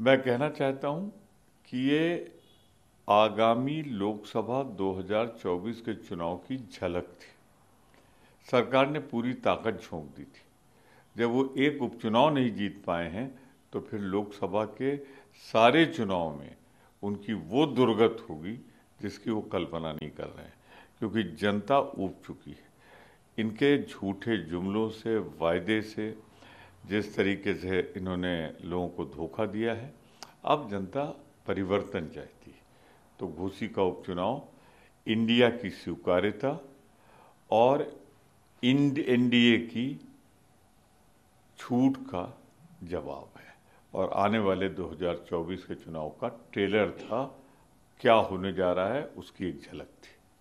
मैं कहना चाहता हूं कि ये आगामी लोकसभा 2024 के चुनाव की झलक थी सरकार ने पूरी ताकत झोंक दी थी जब वो एक उपचुनाव नहीं जीत पाए हैं तो फिर लोकसभा के सारे चुनाव में उनकी वो दुर्गत होगी जिसकी वो कल्पना नहीं कर रहे हैं क्योंकि जनता ऊब चुकी है इनके झूठे जुमलों से वायदे से जिस तरीके से इन्होंने लोगों को धोखा दिया है अब जनता परिवर्तन चाहती है तो घोसी का उपचुनाव इंडिया की स्वीकार्यता और इंड एनडीए की छूट का जवाब है और आने वाले 2024 के चुनाव का ट्रेलर था क्या होने जा रहा है उसकी एक झलक थी